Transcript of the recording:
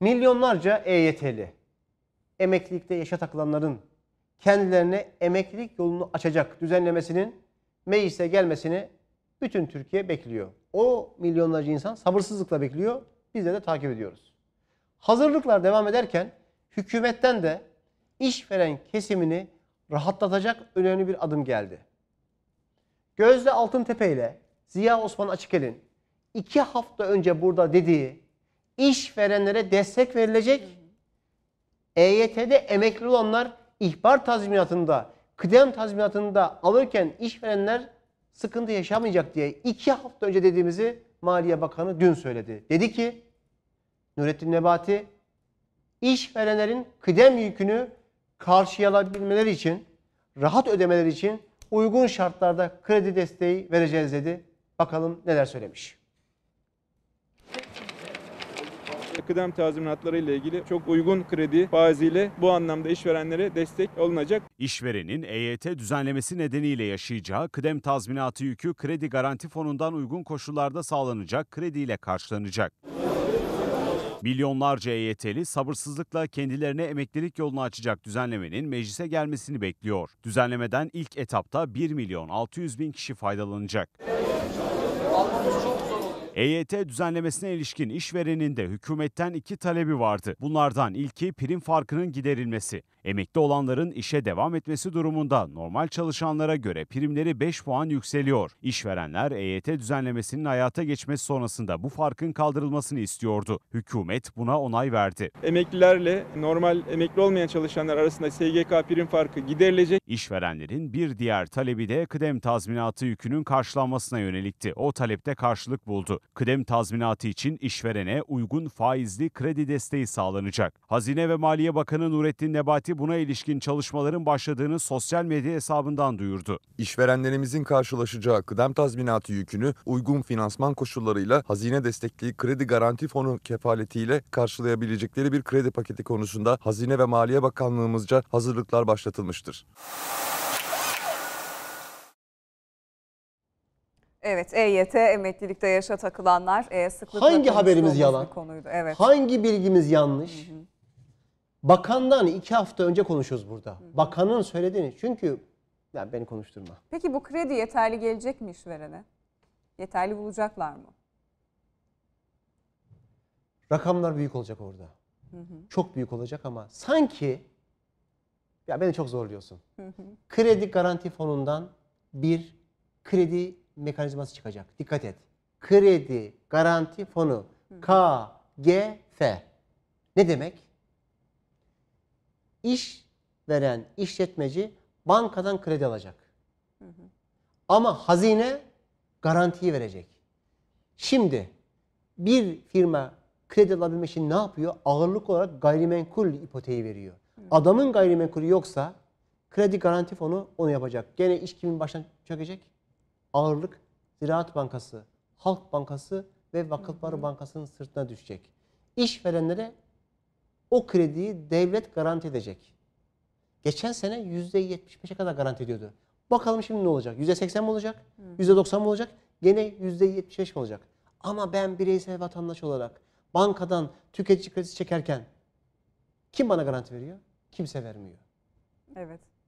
milyonlarca EYT'li emeklilikte yaşa takılanların kendilerine emeklilik yolunu açacak düzenlemesinin meclise gelmesini bütün Türkiye bekliyor. O milyonlarca insan sabırsızlıkla bekliyor. Biz de, de takip ediyoruz. Hazırlıklar devam ederken hükümetten de işveren kesimini rahatlatacak önemli bir adım geldi. Gözde Altıntepe ile Ziya Osman Açıkel'in iki hafta önce burada dediği işverenlere destek verilecek. EYT'de emekli olanlar ihbar tazminatında, kıdem tazminatında alırken işverenler sıkıntı yaşamayacak diye iki hafta önce dediğimizi Maliye Bakanı dün söyledi. Dedi ki Nurettin Nebati işverenlerin kıdem yükünü karşılayabilmeleri için, rahat ödemeleri için uygun şartlarda kredi desteği vereceğiz dedi. Bakalım neler söylemiş. kıdem tazminatları ile ilgili çok uygun kredi faiziyle bu anlamda işverenlere destek olunacak. İşverenin EYT düzenlemesi nedeniyle yaşayacağı kıdem tazminatı yükü kredi garanti fonundan uygun koşullarda sağlanacak krediyle karşılanacak. Milyonlarca EYT'li sabırsızlıkla kendilerine emeklilik yolunu açacak düzenlemenin meclise gelmesini bekliyor. Düzenlemeden ilk etapta 1 milyon 600 bin kişi faydalanacak. EYT düzenlemesine ilişkin işverenin de hükümetten iki talebi vardı. Bunlardan ilki prim farkının giderilmesi. Emekli olanların işe devam etmesi durumunda normal çalışanlara göre primleri 5 puan yükseliyor. İşverenler EYT düzenlemesinin hayata geçmesi sonrasında bu farkın kaldırılmasını istiyordu. Hükümet buna onay verdi. Emeklilerle normal emekli olmayan çalışanlar arasında SGK prim farkı giderilecek. İşverenlerin bir diğer talebi de kıdem tazminatı yükünün karşılanmasına yönelikti. O talepte karşılık buldu. Kıdem tazminatı için işverene uygun faizli kredi desteği sağlanacak. Hazine ve Maliye Bakanı Nurettin Nebati şirketi buna ilişkin çalışmaların başladığını sosyal medya hesabından duyurdu. İşverenlerimizin karşılaşacağı kıdem tazminatı yükünü uygun finansman koşullarıyla hazine destekli kredi garanti fonu kefaletiyle karşılayabilecekleri bir kredi paketi konusunda Hazine ve Maliye Bakanlığımızca hazırlıklar başlatılmıştır. Evet, EYT emeklilikte yaşa takılanlar e, sıklıkla Hangi haberimiz yalan? konuydu. Evet. Hangi bilgimiz yanlış? Hı hı. Bakandan iki hafta önce konuşuyoruz burada. Bakanın söylediğini. Çünkü ya beni konuşturma. Peki bu kredi yeterli gelecek mi işverene? Yeterli bulacaklar mı? Rakamlar büyük olacak orada. Hı hı. Çok büyük olacak ama sanki ya beni çok zorluyorsun. Hı hı. Kredi garanti fonundan bir kredi mekanizması çıkacak. Dikkat et. Kredi garanti fonu KGF. Ne demek? iş veren işletmeci bankadan kredi alacak. Ama hazine garantiyi verecek. Şimdi bir firma kredi alabilmek için ne yapıyor? Ağırlık olarak gayrimenkul ipoteği veriyor. Adamın gayrimenkulü yoksa kredi garanti fonu onu yapacak. Gene iş kimin başına çökecek? Ağırlık Ziraat Bankası, Halk Bankası ve Vakıflar Bankası'nın sırtına düşecek. İşverenlere o krediyi devlet garanti edecek. Geçen sene %75'e kadar garanti ediyordu. Bakalım şimdi ne olacak? %80 mi olacak? %90 hmm. mı olacak? Gene %75 mi olacak? Ama ben bireysel vatandaş olarak bankadan tüketici kredisi çekerken kim bana garanti veriyor? Kimse vermiyor. Evet.